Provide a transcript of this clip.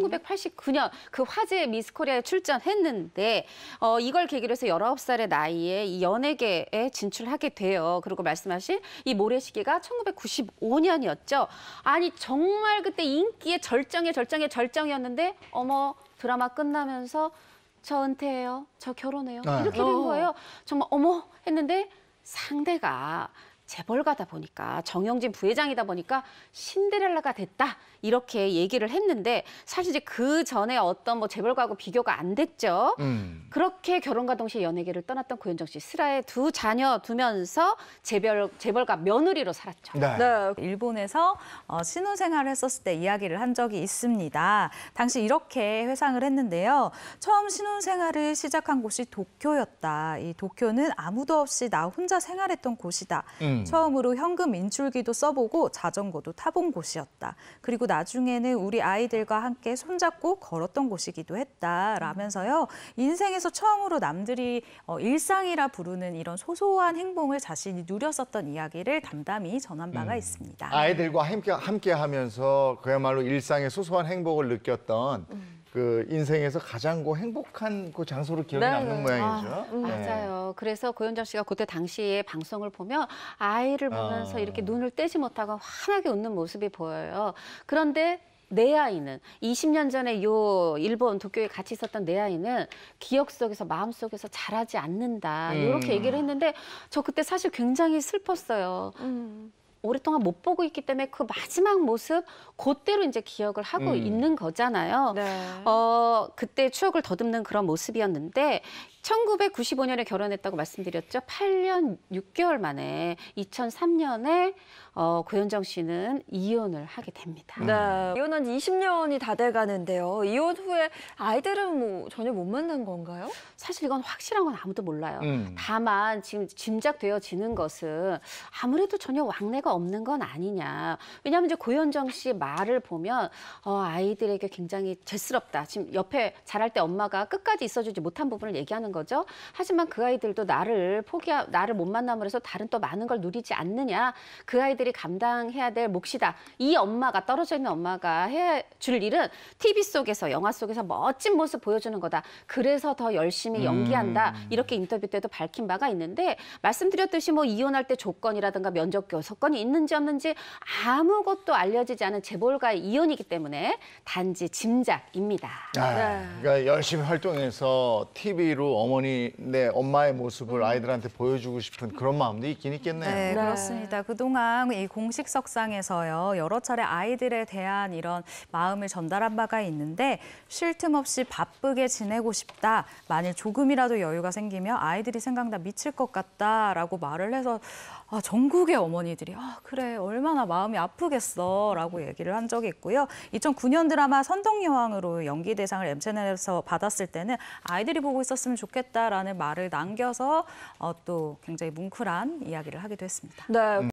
1 9 8 9년그 화제의 미스 코리아에 출전했는데 어, 이걸 계기로 해서 19살의 나이에 이 연예계에 진출하게 돼요. 그리고 말씀하신 이 모래시계가 1995년이었죠. 아니 정말 그때 인기의 절정에절정에 절정이었는데 어머 드라마 끝나면서 저 은퇴해요. 저 결혼해요. 아. 이렇게 된 어. 거예요. 정말 어머 했는데 상대가 재벌가다 보니까 정영진 부회장이다 보니까 신데렐라가 됐다 이렇게 얘기를 했는데 사실 이제 그 전에 어떤 뭐 재벌가하고 비교가 안 됐죠. 음. 그렇게 결혼과 동시에 연예계를 떠났던 고현정 씨 슬하에 두 자녀 두면서 재벌 재벌가 며느리로 살았죠. 네. 네. 일본에서 어, 신혼 생활을 했었을 때 이야기를 한 적이 있습니다. 당시 이렇게 회상을 했는데요. 처음 신혼 생활을 시작한 곳이 도쿄였다. 이 도쿄는 아무도 없이 나 혼자 생활했던 곳이다. 음. 음. 처음으로 현금 인출기도 써보고 자전거도 타본 곳이었다. 그리고 나중에는 우리 아이들과 함께 손잡고 걸었던 곳이기도 했다라면서요. 인생에서 처음으로 남들이 어, 일상이라 부르는 이런 소소한 행복을 자신이 누렸었던 이야기를 담담히 전한 바가 음. 있습니다. 아이들과 함께, 함께 하면서 그야말로 일상의 소소한 행복을 느꼈던 음. 그 인생에서 가장 고 그 행복한 그 장소로 기억이 네. 남는 모양이죠. 아, 음. 네. 맞아요. 그래서 고현정 씨가 그때 당시에 방송을 보면 아이를 보면서 아. 이렇게 눈을 떼지 못하고 환하게 웃는 모습이 보여요. 그런데 내 아이는 20년 전에 요 일본 도쿄에 같이 있었던 내 아이는 기억 속에서 마음 속에서 자라지 않는다 음. 이렇게 얘기를 했는데 저 그때 사실 굉장히 슬펐어요. 음. 오랫동안 못 보고 있기 때문에 그 마지막 모습 그대로 이제 기억을 하고 음. 있는 거잖아요. 네. 어, 그때 추억을 더듬는 그런 모습이었는데 1995년에 결혼했다고 말씀드렸죠. 8년 6개월 만에 2003년에 어, 고현정 씨는 이혼을 하게 됩니다. 음. 네. 이혼한 지 20년이 다 돼 가는데요. 이혼 후에 아이들은 뭐 전혀 못 만난 건가요? 사실 이건 확실한 건 아무도 몰라요. 음. 다만 지금 짐작되어지는 것은 아무래도 전혀 왕래가 효과가 없는 건 아니냐. 왜냐하면 이제 고현정 씨 말을 보면 어, 아이들에게 굉장히 죄스럽다. 지금 옆에 자랄 때 엄마가 끝까지 있어주지 못한 부분을 얘기하는 거죠. 하지만 그 아이들도 나를 포기, 하 나를 못 만남으로 해서 다른 또 많은 걸 누리지 않느냐. 그 아이들이 감당해야 될 몫이다. 이 엄마가 떨어져 있는 엄마가 해줄 일은 TV 속에서 영화 속에서 멋진 모습 보여주는 거다. 그래서 더 열심히 음. 연기한다. 음. 이렇게 인터뷰 때도 밝힌 바가 있는데 말씀드렸듯이 뭐 이혼할 때 조건이라든가 면접 교섭권이 있는지 없는지 아무것도 알려지지 않은 재벌가의 이혼이기 때문에 단지 짐작입니다. 아, 네. 그러니까 열심히 활동해서 TV로 어머니, 내 네, 엄마의 모습을 아이들한테 보여주고 싶은 그런 마음도 있긴 있겠네요. 네, 네. 그렇습니다. 그동안 이 공식석상에서요 여러 차례 아이들에 대한 이런 마음을 전달한 바가 있는데 쉴 틈 없이 바쁘게 지내고 싶다. 만일 조금이라도 여유가 생기면 아이들이 생각나 미칠 것 같다라고 말을 해서 아, 전국의 어머니들이 아, 아, 그래, 얼마나 마음이 아프겠어. 라고 얘기를 한 적이 있고요. 2009년 드라마 선동여왕으로 연기대상을 엠채널에서 받았을 때는 아이들이 보고 있었으면 좋겠다라는 말을 남겨서 어, 또 굉장히 뭉클한 이야기를 하기도 했습니다. 네. 음.